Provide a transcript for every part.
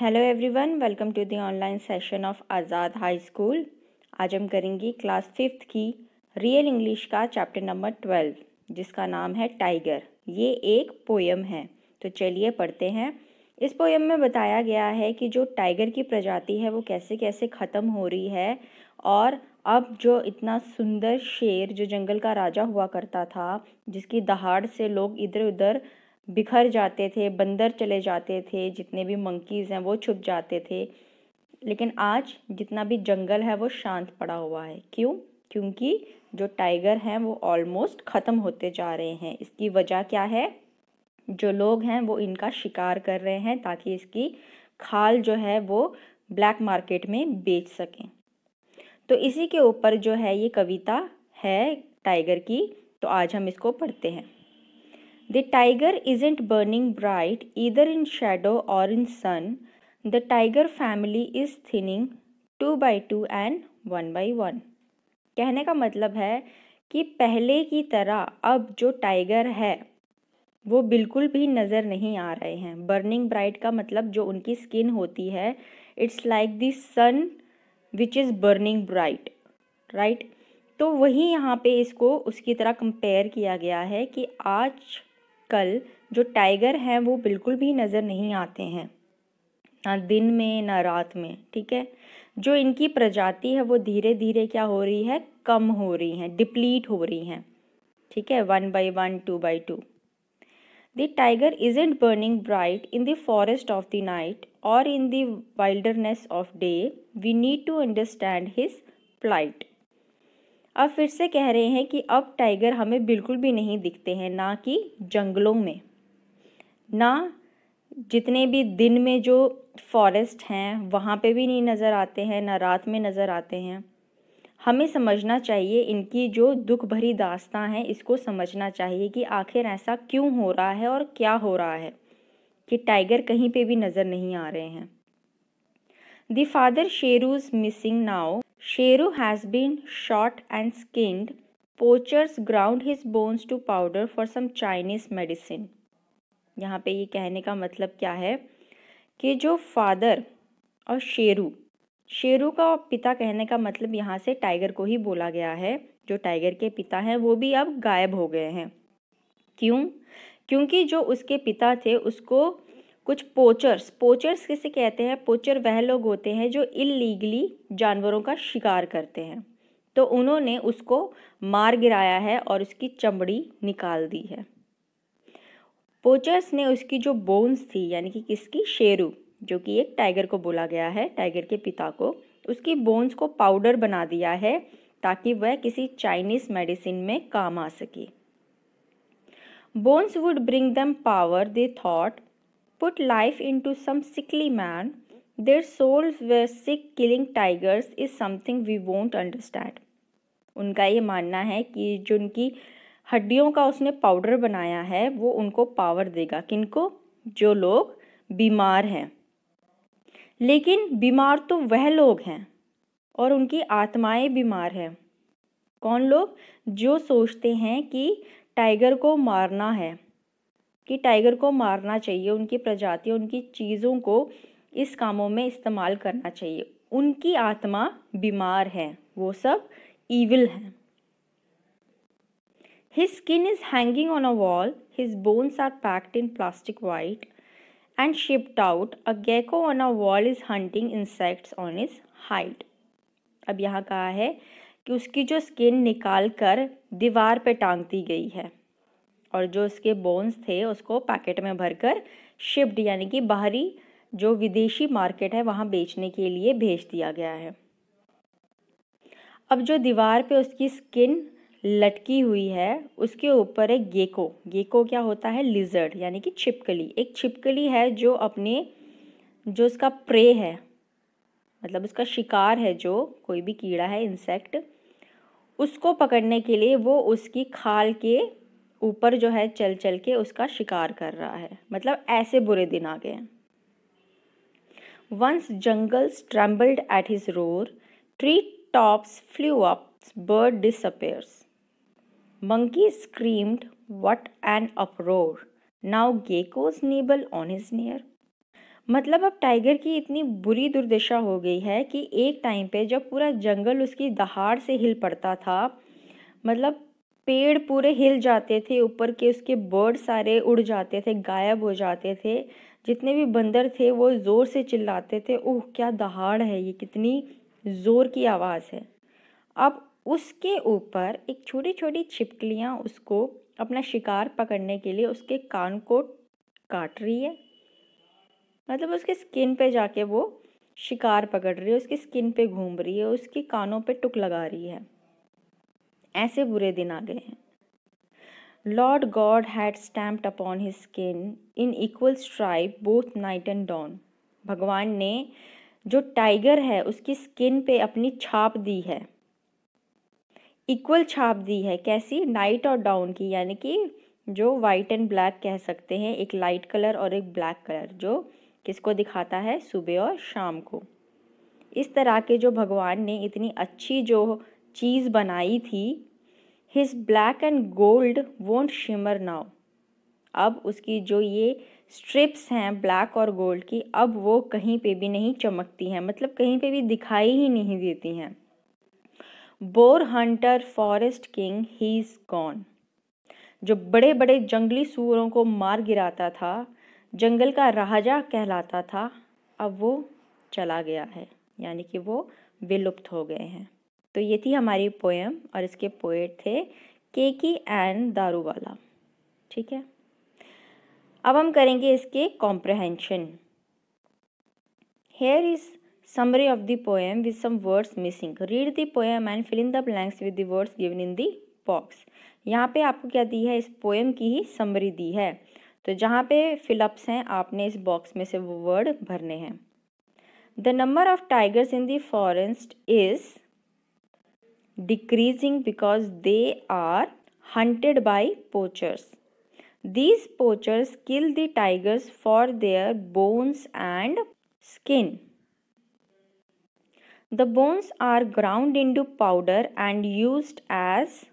Hello everyone welcome to the online session of Azad high school आज हम करेंगे class fifth की रियल इंग्लिश का चैप्टर नंबर ट्वेल्व जिसका नाम है टाइगर ये एक पोयम है तो चलिए पढ़ते हैं इस पोयम में बताया गया है कि जो टाइगर की प्रजाति है वो कैसे कैसे ख़त्म हो रही है और अब जो इतना सुंदर शेर जो जंगल का राजा हुआ करता था जिसकी दहाड़ से लोग इधर उधर बिखर जाते थे बंदर चले जाते थे जितने भी मंकीज़ हैं वो छुप जाते थे लेकिन आज जितना भी जंगल है वो शांत पड़ा हुआ है क्यों क्योंकि जो टाइगर हैं वो ऑलमोस्ट ख़त्म होते जा रहे हैं इसकी वजह क्या है जो लोग हैं वो इनका शिकार कर रहे हैं ताकि इसकी खाल जो है वो ब्लैक मार्केट में बेच सकें तो इसी के ऊपर जो है ये कविता है टाइगर की तो आज हम इसको पढ़ते हैं The tiger isn't burning bright either in shadow or in sun. The tiger family is thinning two by two and one by one कहने का मतलब है कि पहले की तरह अब जो टाइगर है वो बिल्कुल भी नज़र नहीं आ रहे हैं बर्निंग ब्राइट का मतलब जो उनकी स्किन होती है it's like the sun which is burning bright right तो वही यहाँ पे इसको उसकी तरह कंपेयर किया गया है कि आज कल जो टाइगर हैं वो बिल्कुल भी नज़र नहीं आते हैं ना दिन में ना रात में ठीक है जो इनकी प्रजाति है वो धीरे धीरे क्या हो रही है कम हो रही हैं डिप्लीट हो रही हैं ठीक है one by one two by two the tiger ain't burning bright in the forest of the night और in the wilderness of day we need to understand his plight अब फिर से कह रहे हैं कि अब टाइगर हमें बिल्कुल भी नहीं दिखते हैं ना कि जंगलों में ना जितने भी दिन में जो फॉरेस्ट हैं वहाँ पे भी नहीं नज़र आते हैं ना रात में नज़र आते हैं हमें समझना चाहिए इनकी जो दुख भरी दास्तान है इसको समझना चाहिए कि आखिर ऐसा क्यों हो रहा है और क्या हो रहा है कि टाइगर कहीं पे भी नज़र नहीं आ रहे हैं The father Sheru is missing now. Sheru has been shot and skinned. Poachers ground his bones to powder for some Chinese medicine. यहाँ पे ये कहने का मतलब क्या है कि जो फादर और शेरू शेरू का पिता कहने का मतलब यहाँ से टाइगर को ही बोला गया है जो टाइगर के पिता हैं वो भी अब गायब हो गए हैं क्यों क्योंकि जो उसके पिता थे उसको कुछ पोचर्स पोचर्स किसे कहते हैं पोचर वह लोग होते हैं जो इलीगली जानवरों का शिकार करते हैं तो उन्होंने उसको मार गिराया है और उसकी चमड़ी निकाल दी है पोचर्स ने उसकी जो बोन्स थी यानी कि किसकी शेरू जो कि एक टाइगर को बोला गया है टाइगर के पिता को उसकी बोन्स को पाउडर बना दिया है ताकि वह किसी चाइनीज़ मेडिसिन में काम आ सके bones would bring them power they thought put life into some sickly man. Their souls were sick killing tigers is something we won't understand. उनका ये मानना है कि जो उनकी हड्डियों का उसने पाउडर बनाया है वो उनको पावर देगा किनको जो लोग बीमार हैं लेकिन बीमार तो वह लोग हैं और उनकी आत्माएं बीमार हैं कौन लोग जो सोचते हैं कि टाइगर को मारना है कि टाइगर को मारना चाहिए उनकी प्रजाति उनकी चीज़ों को इस कामों में इस्तेमाल करना चाहिए उनकी आत्मा बीमार है वो सब ईविल हैं His skin is hanging on a wall, his bones are packed in plastic white and shipped out. A gecko on a wall is hunting insects on his hide. अब यहाँ कहा है कि उसकी जो स्किन निकाल कर दीवार पे टांग दी गई है और जो इसके बोन्स थे उसको पैकेट में भरकर शिफ्ट यानी कि बाहरी जो विदेशी मार्केट है वहाँ बेचने के लिए भेज दिया गया है अब जो दीवार पे उसकी स्किन लटकी हुई है उसके ऊपर एक गेको गेको क्या होता है लिजर्ड यानी कि छिपकली एक छिपकली है जो अपने जो उसका प्रे है मतलब उसका शिकार है जो कोई भी कीड़ा है इंसेक्ट उसको पकड़ने के लिए वो उसकी खाल के ऊपर जो है चल चल के उसका शिकार कर रहा है मतलब ऐसे बुरे दिन आ गए once jungles trembled at his roar tree tops flew up bird monkey screamed what What an uproar! Now geckos nibble on his near मतलब अब टाइगर की इतनी बुरी दुर्दशा हो गई है कि एक टाइम पे जब पूरा जंगल उसकी दहाड़ से हिल पड़ता था मतलब पेड़ पूरे हिल जाते थे ऊपर के उसके बर्ड सारे उड़ जाते थे गायब हो जाते थे जितने भी बंदर थे वो ज़ोर से चिल्लाते थे ओह क्या दहाड़ है ये कितनी ज़ोर की आवाज़ है अब उसके ऊपर एक छोटी छोटी छिपकलियाँ उसको अपना शिकार पकड़ने के लिए उसके कान को काट रही है मतलब उसके स्किन पे जाके वो शिकार पकड़ रही है उसकी स्किन पे घूम रही है उसके कानों पे टुक लगा रही है ऐसे बुरे दिन आ गए हैं Lord God had stamped upon his skin in equal stripe both night and dawn भगवान ने जो टाइगर है उसकी स्किन पे अपनी छाप दी है इक्वल छाप दी है कैसी नाइट और डाउन की यानी कि जो वाइट एंड ब्लैक कह सकते हैं एक लाइट कलर और एक ब्लैक कलर जो किसको दिखाता है सुबह और शाम को इस तरह के जो भगवान ने इतनी अच्छी जो चीज़ बनाई थी his black and gold won't shimmer now अब उसकी जो ये स्ट्रिप्स हैं ब्लैक और गोल्ड की अब वो कहीं पे भी नहीं चमकती हैं मतलब कहीं पे भी दिखाई ही नहीं देती हैं boar hunter forest king he is gone जो बड़े बड़े जंगली सूअरों को मार गिराता था जंगल का राजा कहलाता था अब वो चला गया है यानी कि वो विलुप्त हो गए हैं तो ये थी हमारी पोएम और इसके पोएट थे केकी एंड दारूवाला ठीक है अब हम करेंगे इसके comprehension here is summary of the poem with some words missing read the poem and fill in the blanks with the words given in the box यहाँ पे आपको क्या दी है इस पोएम की ही समरी दी है तो जहाँ पे फिलअप्स हैं आपने इस बॉक्स में से वो वर्ड भरने हैं the number of tigers in the forest is decreasing because they are hunted by poachers. These poachers kill the tigers for their bones and skin. The bones are ground into powder and used as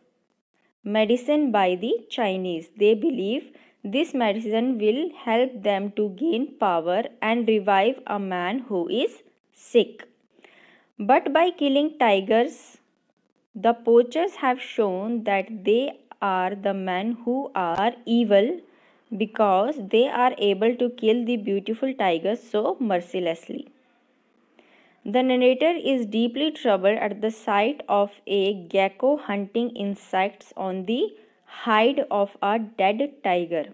medicine by the Chinese. They believe this medicine will help them to gain power and revive a man who is sick. But by killing tigers, the poachers have shown that they are the men who are evil because they are able to kill the beautiful tiger so mercilessly. The narrator is deeply troubled at the sight of a gecko hunting insects on the hide of a dead tiger.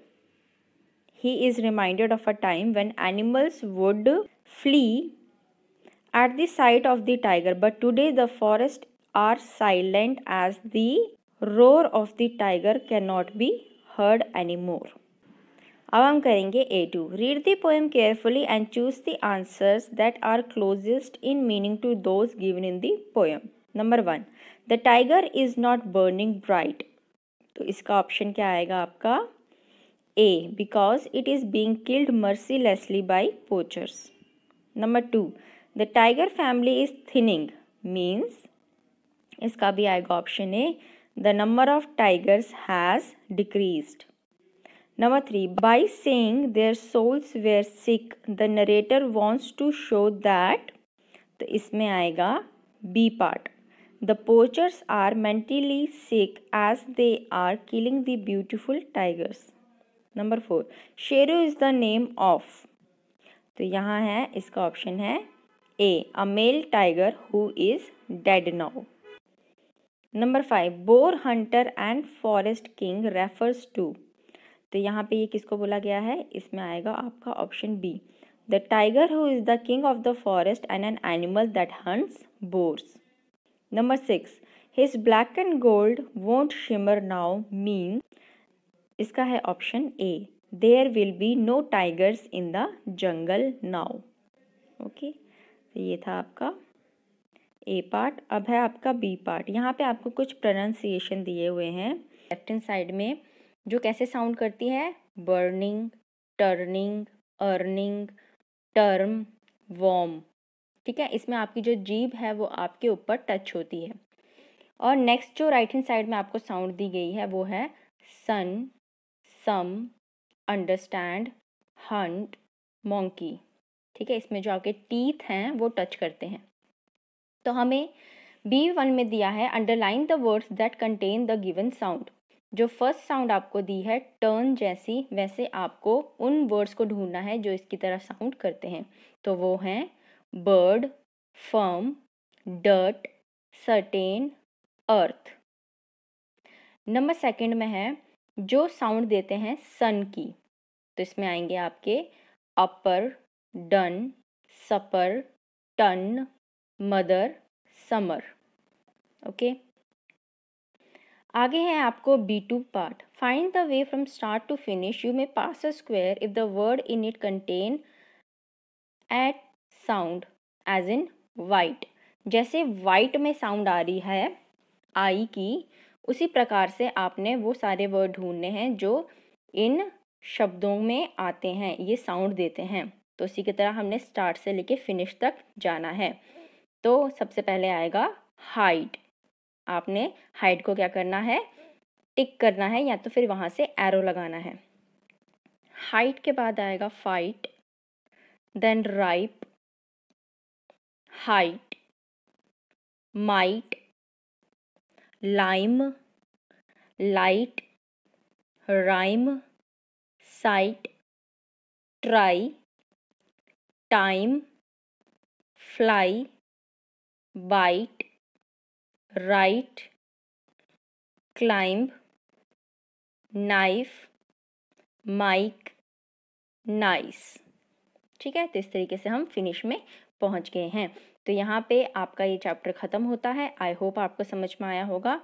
He is reminded of a time when animals would flee at the sight of the tiger, but today the forest are silent as the roar of the tiger cannot be heard anymore. अब हम करेंगे A2. Read the poem carefully and choose the answers that are closest in meaning to those given in the poem. Number one, the tiger is not burning bright. तो इसका option क्या आएगा आपका? A, because it is being killed mercilessly by poachers. Number two, the tiger family is thinning means इसका भी आएगा option A the number of tigers has decreased number three by saying their souls were sick the narrator wants to show that तो इसमें आएगा B part the poachers are mentally sick as they are killing the beautiful tigers number four Sheru is the name of तो यहाँ है इसका option है A a male tiger who is dead now number five boar hunter and forest king refers to तो यहाँ पे ये किसको बोला गया है इसमें आएगा आपका option B the tiger who is the king of the forest and an animal that hunts boars number six his black and gold won't shimmer now mean इसका है option A there will be no tigers in the jungle now okay तो ये था आपका ए part अब है आपका B part यहाँ पे आपको कुछ प्रोनाउंसिएशन दिए हुए हैं लेफ्ट हैंड साइड में जो कैसे साउंड करती है burning turning earning term worm ठीक है इसमें आपकी जो जीभ है वो आपके ऊपर टच होती है और नेक्स्ट जो राइट हैंड साइड में आपको साउंड दी गई है वो है sun some understand hunt monkey ठीक है इसमें जो आपके टीथ हैं वो टच करते हैं तो हमें बी वन में दिया है underline the words that contain the given sound जो फर्स्ट साउंड आपको दी है टर्न जैसी वैसे आपको उन वर्ड्स को ढूंढना है जो इसकी तरह साउंड करते हैं तो वो हैं bird firm dirt certain earth number second में है जो साउंड देते हैं सन की तो इसमें आएंगे आपके upper done supper ton mother summer okay आगे है आपको B two part find the way from start to finish you may pass a square if the word in it contain at sound as in white जैसे white में sound आ रही है आई की उसी प्रकार से आपने वो सारे वर्ड ढूंढने हैं जो इन शब्दों में आते हैं ये साउंड देते हैं तो उसी की तरह हमने स्टार्ट से लेके फिनिश तक जाना है तो सबसे पहले आएगा हाइट आपने हाइट को क्या करना है टिक करना है या तो फिर वहाँ से एरो लगाना है हाइट के बाद आएगा fight then ripe height might lime light rhyme site try time fly bite write climb knife mic nice ठीक है तो इस तरीके से हम फिनिश में पहुंच गए हैं तो यहाँ पे आपका ये चैप्टर ख़त्म होता है आई होप आपको समझ में आया होगा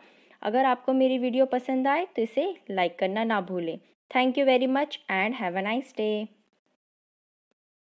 अगर आपको मेरी वीडियो पसंद आए तो इसे लाइक करना ना भूलें thank you very much and have a nice day